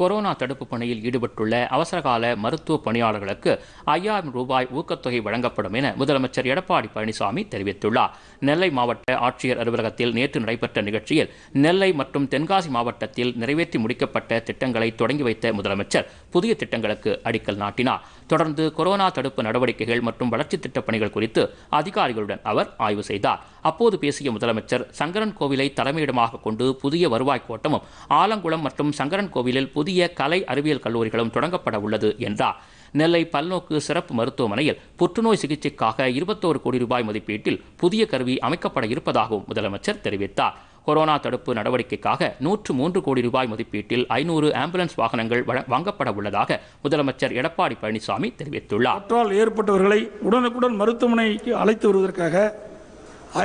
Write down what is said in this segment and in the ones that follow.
corona தடுப்பு பணியில் ஈடுபட்டுள்ள அவசரகால மருத்துவ பணியாளர்களுக்கு ஐயாயிரம் ரூபாய் ஊக்கத்தொகை வழங்கப்படும் என முதலமைச்சர் எடப்பாடி பழனிசாமி தெரிவித்துள்ளார் நெல்லை மாவட்ட ஆட்சியர் அலுவலகத்தில் நேற்று நடைபெற்ற நிகழ்ச்சியில் நெல்லை மற்றும் தென்காசி மாவட்டத்தில் நிறைவேற்றி முடிக்கப்பட்ட திட்டங்களை தொடங்கி வைத்த முதலமைச்சர் புதிய திட்டங்களுக்கு அடிக்கல் நாட்டினார் தொடர்ந்து கொரோனா தடுப்பு நடவடிக்கைகள் மற்றும் வளர்ச்சி திட்டப் பணிகள் குறித்து அதிகாரிகளுடன் அவர் ஆய்வு செய்தார் அப்போது பேசிய முதலமைச்சர் சங்கரன் கோவிலை தலைமையிடமாக கொண்டு புதிய வருவாய் கோட்டமும் ஆலங்குளம் மற்றும் சங்கரன் கோவிலில் புதிய கலை அறிவியல் கல்லூரிகளும் தொடங்கப்பட உள்ளது என்றார் நெல்லை பல்நோக்கு சிறப்பு மருத்துவமனையில் புற்றுநோய் சிகிச்சைக்காக இருபத்தோரு கோடி ரூபாய் மதிப்பீட்டில் புதிய கருவி அமைக்கப்பட இருப்பதாகவும் முதலமைச்சர் தெரிவித்தார் கொரோனா தடுப்பு நடவடிக்கைக்காக நூற்று மூன்று கோடி ரூபாய் மதிப்பீட்டில் ஐநூறு ஆம்புலன்ஸ் வாகனங்கள் வாங்கப்பட உள்ளதாக முதலமைச்சர் எடப்பாடி பழனிசாமி தெரிவித்துள்ளார் தொற்றால் ஏற்பட்டவர்களை உடனுக்குடன் மருத்துவமனைக்கு அழைத்து வருவதற்காக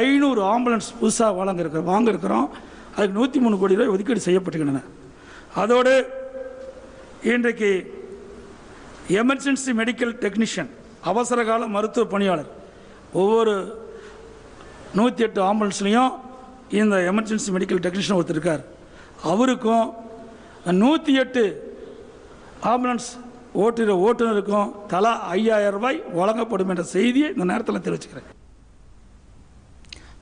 ஐநூறு ஆம்புலன்ஸ் புதுசாக வாங்க இருக்கிறோம் அதுக்கு நூற்றி மூணு கோடி ரூபாய் ஒதுக்கீடு செய்யப்பட்டுகின்றன அதோடு இன்றைக்கு எமர்ஜென்சி மெடிக்கல் டெக்னீஷியன் அவசரகால மருத்துவ பணியாளர் ஒவ்வொரு நூற்றி எட்டு ஆம்புலன்ஸ்லேயும் இந்த எமர்ஜென்சி மெடிக்கல் டெக்னீஷியன் ஒருத்தர் இருக்கார் அவருக்கும் நூற்றி எட்டு ஆம்புலன்ஸ் ஓட்டுகிற ஓட்டுநருக்கும் தலா ஐயாயிரம் ரூபாய் வழங்கப்படும் என்ற செய்தியை இந்த நேரத்தில் தெரிவிச்சுக்கிறேன்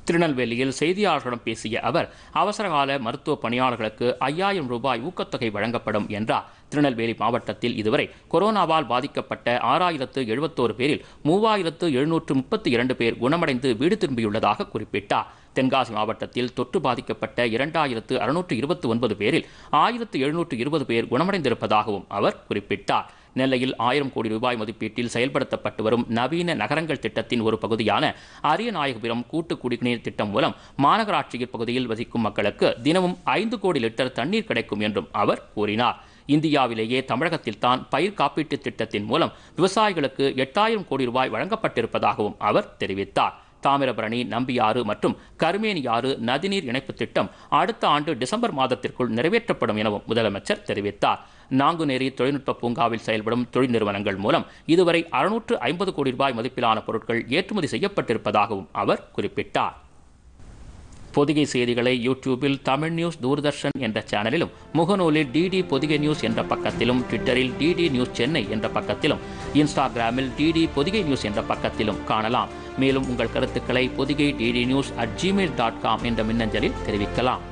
திருநெல்வேலியில் செய்தியாளர்களிடம் பேசிய அவர் அவசரகால மருத்துவ பணியாளர்களுக்கு ஐயாயிரம் ரூபாய் ஊக்கத்தொகை வழங்கப்படும் என்றார் திருநெல்வேலி மாவட்டத்தில் இதுவரை கொரோனாவால் பாதிக்கப்பட்ட ஆறாயிரத்து எழுபத்தோரு பேரில் மூவாயிரத்து எழுநூற்று முப்பத்தி இரண்டு பேர் குணமடைந்து வீடு திரும்பியுள்ளதாக குறிப்பிட்டார் தென்காசி மாவட்டத்தில் தொற்று பாதிக்கப்பட்ட இரண்டாயிரத்து அறுநூற்று இருபத்தி ஒன்பது பேரில் ஆயிரத்து எழுநூற்று இருபது பேர் குணமடைந்திருப்பதாகவும் அவர் குறிப்பிட்டார் நெல்லையில் ஆயிரம் கோடி ரூபாய் மதிப்பீட்டில் செயல்படுத்தப்பட்டு வரும் நவீன நகரங்கள் திட்டத்தின் ஒரு பகுதியான அரியநாயகபுரம் கூட்டு குடிநீர் திட்டம் மூலம் மாநகராட்சியின் பகுதியில் வசிக்கும் மக்களுக்கு தினமும் ஐந்து கோடி லிட்டர் தண்ணீர் கிடைக்கும் என்றும் அவர் கூறினார் இந்தியாவிலேயே தமிழகத்தில்தான் பயிர் காப்பீட்டு திட்டத்தின் மூலம் விவசாயிகளுக்கு எட்டாயிரம் கோடி ரூபாய் வழங்கப்பட்டிருப்பதாகவும் அவர் தெரிவித்தார் தாமிரபரணி நம்பியாறு மற்றும் கருமேனியாறு நதிநீர் இணைப்பு திட்டம் அடுத்த ஆண்டு டிசம்பர் மாதத்திற்குள் நிறைவேற்றப்படும் எனவும் முதலமைச்சர் தெரிவித்தார் நாங்குநேரி தொழில்நுட்ப பூங்காவில் செயல்படும் தொழில் நிறுவனங்கள் மூலம் இதுவரை அறுநூற்று ஐம்பது கோடி ரூபாய் மதிப்பிலான பொருட்கள் ஏற்றுமதி செய்யப்பட்டிருப்பதாகவும் அவர் குறிப்பிட்டார் பொதிகை செய்திகளை யூடியூபில் தமிழ் நியூஸ் தூர்தர்ஷன் என்ற சேனலிலும் முகநூலில் டிடி பொதிகை நியூஸ் என்ற பக்கத்திலும் ட்விட்டரில் டிடி நியூஸ் சென்னை என்ற பக்கத்திலும் இன்ஸ்டாகிராமில் டிடி பொதிகை நியூஸ் என்ற பக்கத்திலும் காணலாம் மேலும் உங்கள் கருத்துக்களை Podhigai DD news at Gmail dot com என்ற மின்னஞ்சலில் தெரிவிக்கலாம்